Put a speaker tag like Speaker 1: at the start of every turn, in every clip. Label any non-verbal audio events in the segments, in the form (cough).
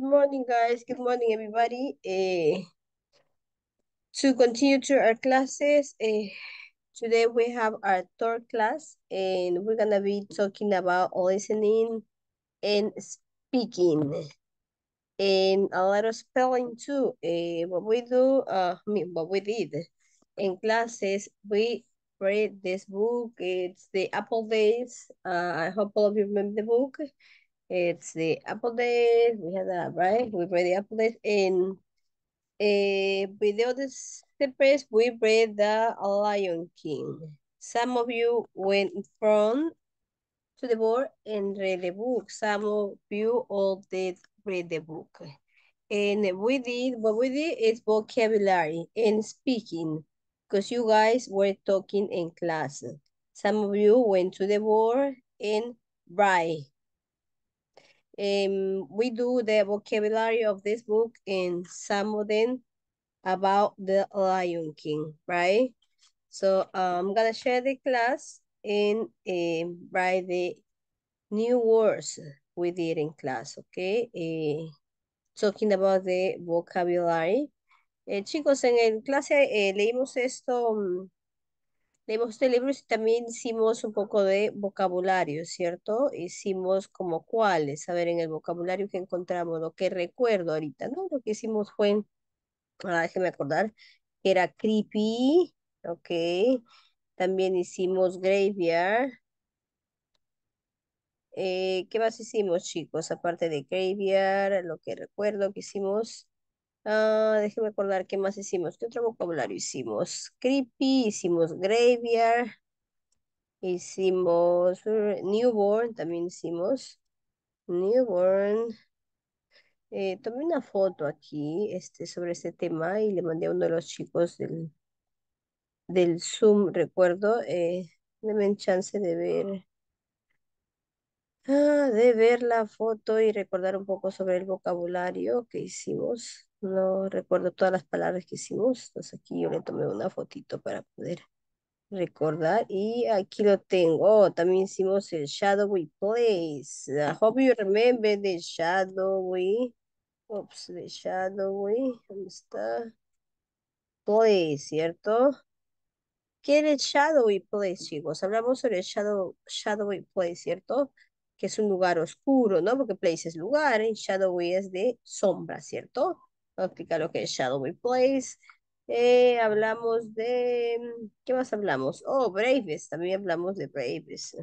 Speaker 1: Good morning, guys. Good morning, everybody. Uh, to continue to our classes, uh, today we have our third class, and we're going to be talking about listening and speaking. And a lot of spelling, too. Uh, what we do, uh, I mean, what we did in classes, we read this book. It's the Apple Days. Uh, I hope all of you remember the book. It's the Apple Day. We had that, right? We read the Apple Day. In a video snippets, we read the Lion King. Some of you went from front to the board and read the book. Some of you all did read the book. And we did, what we did is vocabulary and speaking because you guys were talking in class. Some of you went to the board and write um, we do the vocabulary of this book and some of them about the Lion King, right? So uh, I'm gonna share the class and a write the new words we did in class, okay? Uh, talking about the vocabulary. Eh, chicos, en el clase eh, leímos esto mm, leímos de este libros y también hicimos un poco de vocabulario, ¿cierto? Hicimos como cuáles, a ver, en el vocabulario que encontramos, lo que recuerdo ahorita, ¿no? Lo que hicimos fue, ahora déjenme acordar, era creepy, ok. También hicimos graveyard. Eh, ¿Qué más hicimos, chicos? Aparte de graveyard, lo que recuerdo que hicimos Uh, déjeme acordar qué más hicimos. ¿Qué otro vocabulario hicimos? Creepy, hicimos graveyard, hicimos eh, newborn, también hicimos newborn. Eh, tomé una foto aquí este, sobre este tema y le mandé a uno de los chicos del, del Zoom, recuerdo. Eh, chance de ver. Ah, de ver la foto y recordar un poco sobre el vocabulario que hicimos. No recuerdo todas las palabras que hicimos. Entonces aquí yo le tomé una fotito para poder recordar. Y aquí lo tengo. también hicimos el shadowy place. I hope you remember the shadowy. Oops, the shadowy. ¿Dónde está? Place, ¿cierto? ¿Qué es el shadowy place, chicos? Hablamos sobre el shadow, shadowy place, ¿cierto? Que es un lugar oscuro, ¿no? Porque place es lugar y shadowy es de sombra, ¿cierto? Vamos a explicar lo que es Shadow Replace. Eh, hablamos de... ¿Qué más hablamos? Oh, Braves. También hablamos de Braves.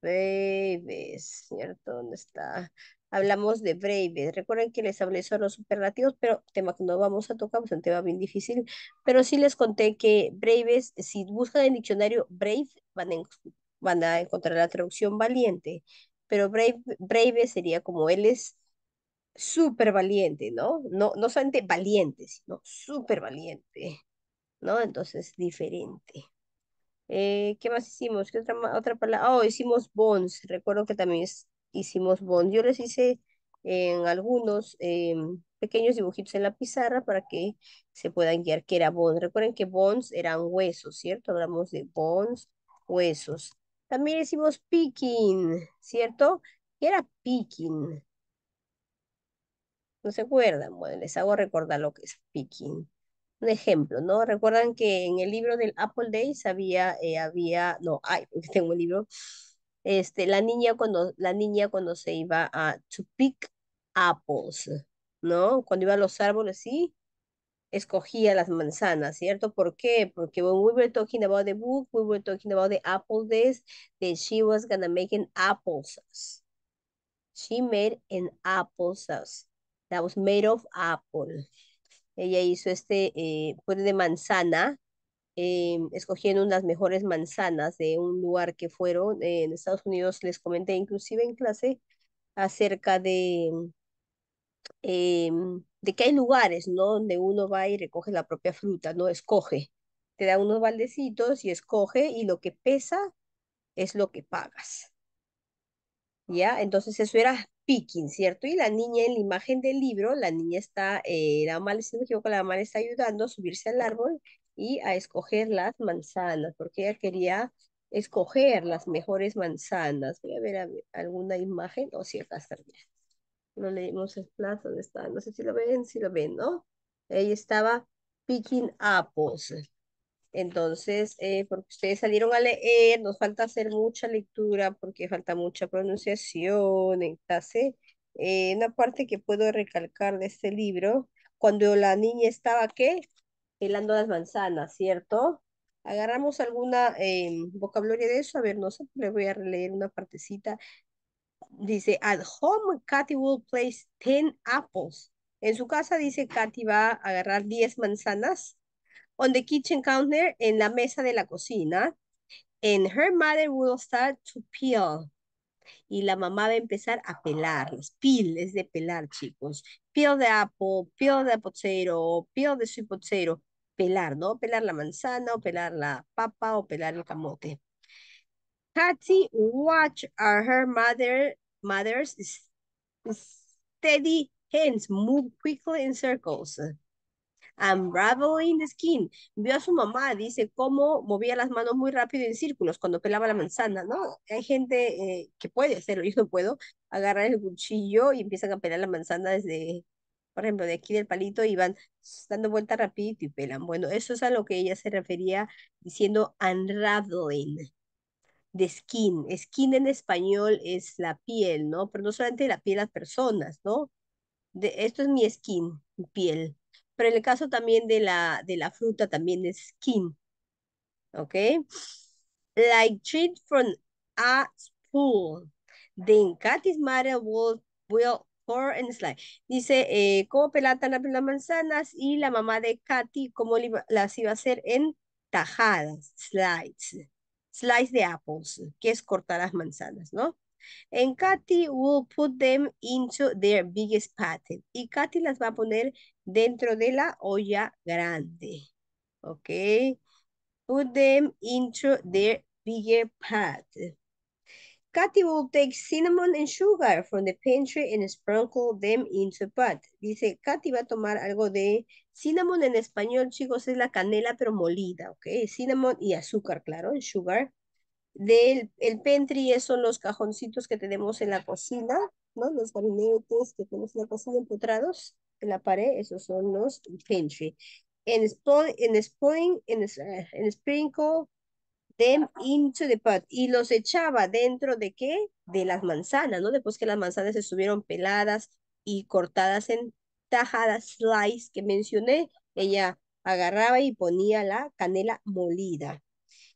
Speaker 1: Braves, ¿cierto? ¿Dónde está? Hablamos de Braves. Recuerden que les hablé sobre los superlativos, pero tema que no vamos a tocar, es pues, un tema bien difícil. Pero sí les conté que Braves, si buscan en el diccionario Brave, van a, van a encontrar la traducción valiente. Pero brave, brave sería como él es súper valiente, ¿no? ¿no? No solamente valiente, sino súper valiente, ¿no? Entonces, diferente. Eh, ¿Qué más hicimos? ¿Qué otra, otra palabra? Oh, hicimos bones. Recuerdo que también hicimos bones. Yo les hice en algunos em, pequeños dibujitos en la pizarra para que se puedan guiar qué era bones. Recuerden que bones eran huesos, ¿cierto? Hablamos de bones, huesos. También hicimos picking, ¿cierto? ¿Qué era picking? ¿No se acuerdan? Bueno, les hago recordar lo que es picking. Un ejemplo, ¿no? Recuerdan que en el libro del Apple Days había, eh, había, no, ay, (laughs) tengo un libro, este, la niña cuando, la niña cuando se iba a to pick apples, ¿no? Cuando iba a los árboles, sí, escogía las manzanas, ¿cierto? ¿Por qué? Porque when we were talking about the book, we were talking about the apple days, that she was gonna make an apple She made an apple that was made of apple. Ella hizo este eh, pues, de manzana, eh, escogiendo unas mejores manzanas de un lugar que fueron. Eh, en Estados Unidos les comenté inclusive en clase acerca de, em, de que hay lugares ¿no? donde uno va y recoge la propia fruta, no escoge. Te da unos baldecitos y escoge y lo que pesa es lo que pagas. ¿Ya? Entonces eso era picking, ¿cierto? Y la niña en la imagen del libro, la niña está, eh, la mamá, si no me equivoco, la mamá le está ayudando a subirse al árbol y a escoger las manzanas, porque ella quería escoger las mejores manzanas. Voy a ver, alguna imagen, o oh, si acá está, bien No leímos el plazo, está? No sé si lo ven, si lo ven, ¿no? Ella estaba picking apples. Entonces, eh, porque ustedes salieron a leer, nos falta hacer mucha lectura porque falta mucha pronunciación, entonces, eh, una parte que puedo recalcar de este libro, cuando la niña estaba, ¿qué? Pelando las manzanas, ¿cierto? Agarramos alguna eh, vocabulario de eso, a ver, no sé, le voy a releer una partecita. Dice, at home, Katy will place ten apples. En su casa dice, Katy va a agarrar 10 manzanas on the kitchen counter, en la mesa de la cocina. And her mother will start to peel. Y la mamá va a empezar a pelar. Peel es de pelar, chicos. Peel de apple, peel de potato, peel de sweet potato. Pelar, ¿no? Pelar la manzana, o pelar la papa, o pelar el camote. Kathy watch her mother, mother's steady hands move quickly in circles unraveling the skin. Vio a su mamá, dice, cómo movía las manos muy rápido en círculos cuando pelaba la manzana, ¿no? Hay gente eh, que puede hacerlo, (laughs) yo no puedo, agarrar el cuchillo y empiezan a pelar la manzana desde, por ejemplo, de aquí del palito y van dando vuelta rápido y pelan. Bueno, eso es a lo que ella se refería diciendo unraveling de skin. Skin en español es la piel, ¿no? Pero no solamente la piel de las personas, ¿no? De, esto es mi skin, mi piel. Pero en el caso también de la, de la fruta, también es skin. ¿Ok? Like treat from a spool. then Kathy's mother will, pour and slide. Dice, eh, ¿cómo pelatan las manzanas? Y la mamá de Katy, ¿cómo las iba a hacer? En tajadas, slides. Slice de apples, que es cortar las manzanas, ¿no? And Katy will put them into their biggest pot. Y Katy las va a poner dentro de la olla grande. Ok. Put them into their bigger pot. Katy will take cinnamon and sugar from the pantry and sprinkle them into pot. Dice, Katy va a tomar algo de cinnamon en español, chicos, es la canela pero molida, ¿ok? Cinnamon y azúcar, claro, sugar del el pantry son los cajoncitos que tenemos en la cocina, ¿no? Los gabinetes que tenemos en la cocina empotrados en la pared, esos son los pantry. En spoon, en spoon, en sprinkle them into the pot. Y los echaba dentro de qué? De las manzanas, ¿no? Después que las manzanas estuvieron peladas y cortadas en tajadas, slice que mencioné, ella agarraba y ponía la canela molida.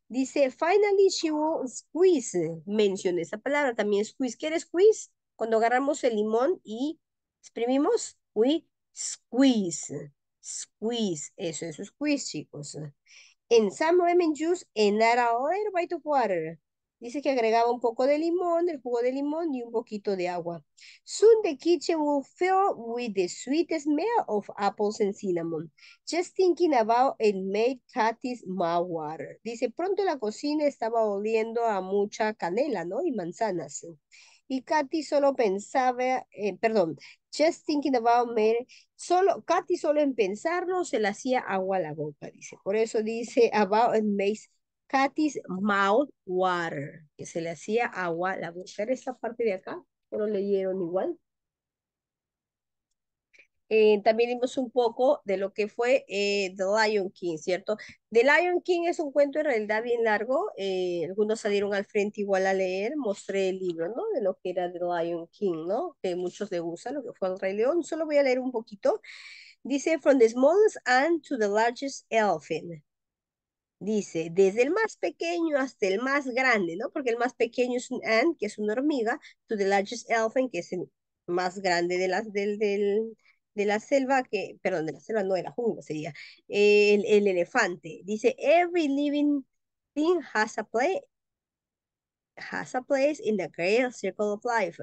Speaker 1: Dice, finally she will squeeze. Mencioné esa palabra también, squeeze. ¿Qué squeeze? Cuando agarramos el limón y exprimimos, we squeeze. Squeeze. Eso, es squeeze, chicos. En some lemon juice en ara a little bite water. Dice que agregaba un poco de limón, el jugo de limón y un poquito de agua. Soon the kitchen will fill with the sweet smell of apples and cinnamon. Just thinking about it made Katy's mouth water. Dice, pronto la cocina estaba oliendo a mucha canela, ¿no? Y manzanas. Y Katy solo pensaba, eh, perdón, just thinking about me, solo, Katy solo en pensarlo se le hacía agua a la boca, dice. Por eso dice, about it makes Katy's mouth water, que se le hacía agua la boca. esta parte de acá, pero leyeron igual. Eh, también vimos un poco de lo que fue eh, The Lion King, ¿cierto? The Lion King es un cuento en realidad bien largo, eh, algunos salieron al frente igual a leer, mostré el libro, ¿no? De lo que era The Lion King, ¿no? Que muchos le gustan, lo que fue el Rey León, solo voy a leer un poquito. Dice, From the smallest ant to the largest elephant, Dice, desde el más pequeño hasta el más grande, ¿no? Porque el más pequeño es un ant, que es una hormiga, to the largest elephant, que es el más grande de las, del, del, de la selva, que, perdón, de la selva, no era, jungla sería, el, el elefante. Dice, every living thing has a place, has a place in the great circle of life.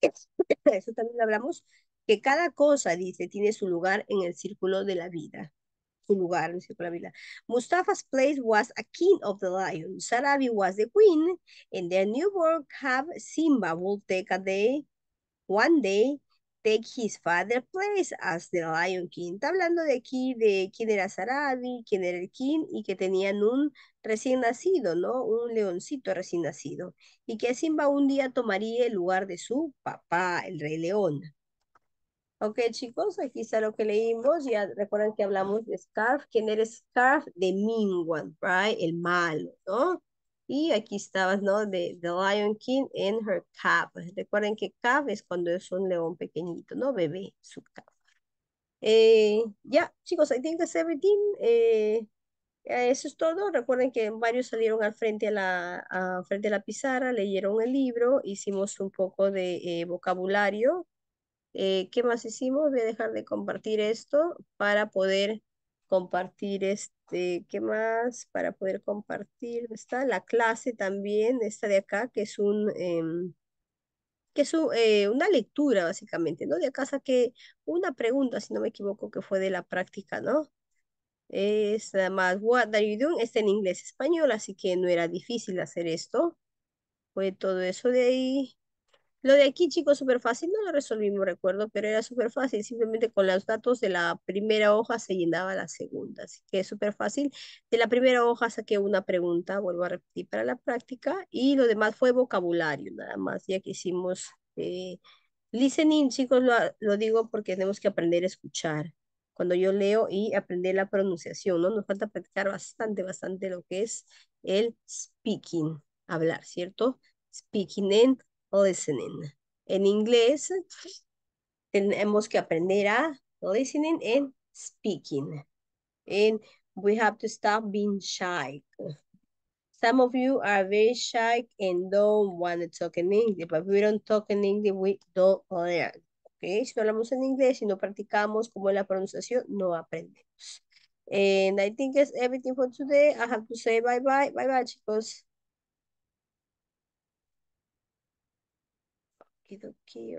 Speaker 1: (coughs) Eso también hablamos, que cada cosa, dice, tiene su lugar en el círculo de la vida lugar, Mustafa's place was a king of the lion Sarabi was the queen, and their newborn world Simba will take a day, one day, take his father's place as the lion king. Está hablando de aquí, de quién era Sarabi, quién era el king, y que tenían un recién nacido, ¿no? Un leoncito recién nacido. Y que Simba un día tomaría el lugar de su papá, el rey león. Ok, chicos, aquí está lo que leímos. Ya recuerdan que hablamos de Scarf. ¿Quién era Scarf? De Mingwan, right? El malo, ¿no? Y aquí estabas, ¿no? De The Lion King and her cap. Recuerden que cap es cuando es un león pequeñito, ¿no? Bebé, su cap. Eh, ya, chicos, I think that's everything. Eh, eh, eso es todo. Recuerden que varios salieron al frente a la, frente la pizarra, leyeron el libro, hicimos un poco de vocabulario eh, ¿Qué más hicimos? Voy a dejar de compartir esto para poder compartir este, ¿qué más? Para poder compartir, está la clase también, esta de acá, que es un... Em, que es eh, una lectura básicamente, ¿no? De acá saqué una pregunta, si no me equivoco, que fue de la práctica, ¿no? Es nada más, what are you doing? Está en inglés español, así que no era difícil hacer esto. Fue todo eso de ahí. Lo de aquí, chicos, súper fácil, no lo resolvimos, recuerdo, pero era súper fácil, simplemente con los datos de la primera hoja se llenaba la segunda, así que es súper fácil. De la primera hoja saqué una pregunta, vuelvo a repetir, para la práctica, y lo demás fue vocabulario, nada más, ya que hicimos eh, listening, chicos, lo, lo digo porque tenemos que aprender a escuchar, cuando yo leo y aprender la pronunciación, ¿no? Nos falta practicar bastante, bastante lo que es el speaking, hablar, ¿cierto? Speaking in listening. En inglés tenemos que aprender a listening and speaking. And we have to stop being shy. Some of you are very shy and don't want to talk in English, but we don't talk in English, we don't learn. Okay? Si no hablamos en inglés, si no practicamos como la pronunciación, no aprendemos. And I think that's everything for today. I have to say bye-bye. Bye-bye, chicos. do que eu.